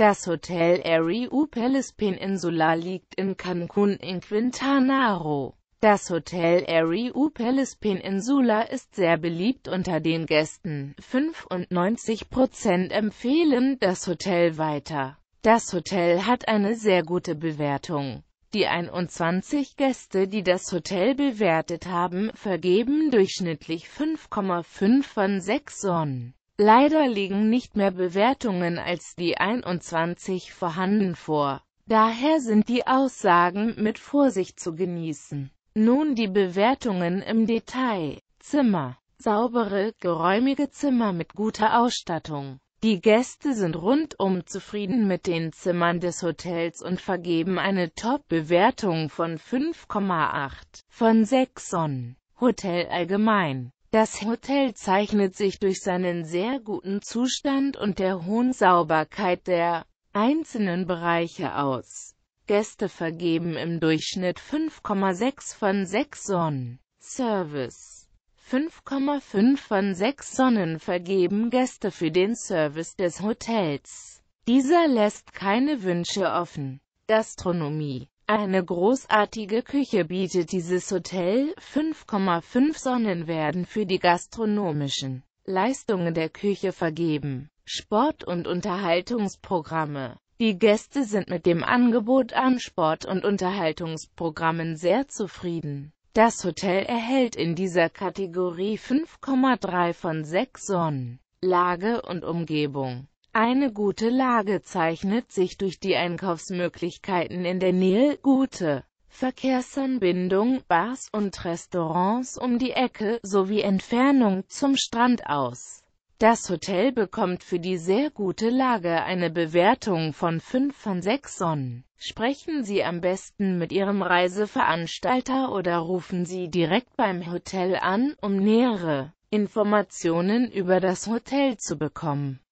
Das Hotel Airy U Palace Peninsula liegt in Cancun in Quintana Roo. Das Hotel Airy U Palace Peninsula ist sehr beliebt unter den Gästen. 95% empfehlen das Hotel weiter. Das Hotel hat eine sehr gute Bewertung. Die 21 Gäste, die das Hotel bewertet haben, vergeben durchschnittlich 5,5 von 6 Sonnen. Leider liegen nicht mehr Bewertungen als die 21 vorhanden vor. Daher sind die Aussagen mit Vorsicht zu genießen. Nun die Bewertungen im Detail. Zimmer. Saubere, geräumige Zimmer mit guter Ausstattung. Die Gäste sind rundum zufrieden mit den Zimmern des Hotels und vergeben eine Top-Bewertung von 5,8 von 6 Sonnen. Hotel allgemein. Das Hotel zeichnet sich durch seinen sehr guten Zustand und der hohen Sauberkeit der einzelnen Bereiche aus. Gäste vergeben im Durchschnitt 5,6 von 6 Sonnen. Service 5,5 von 6 Sonnen vergeben Gäste für den Service des Hotels. Dieser lässt keine Wünsche offen. Gastronomie eine großartige Küche bietet dieses Hotel, 5,5 Sonnen werden für die gastronomischen Leistungen der Küche vergeben. Sport- und Unterhaltungsprogramme Die Gäste sind mit dem Angebot an Sport- und Unterhaltungsprogrammen sehr zufrieden. Das Hotel erhält in dieser Kategorie 5,3 von 6 Sonnen. Lage und Umgebung eine gute Lage zeichnet sich durch die Einkaufsmöglichkeiten in der Nähe, gute Verkehrsanbindung, Bars und Restaurants um die Ecke sowie Entfernung zum Strand aus. Das Hotel bekommt für die sehr gute Lage eine Bewertung von 5 von 6 Sonnen. Sprechen Sie am besten mit Ihrem Reiseveranstalter oder rufen Sie direkt beim Hotel an, um nähere Informationen über das Hotel zu bekommen.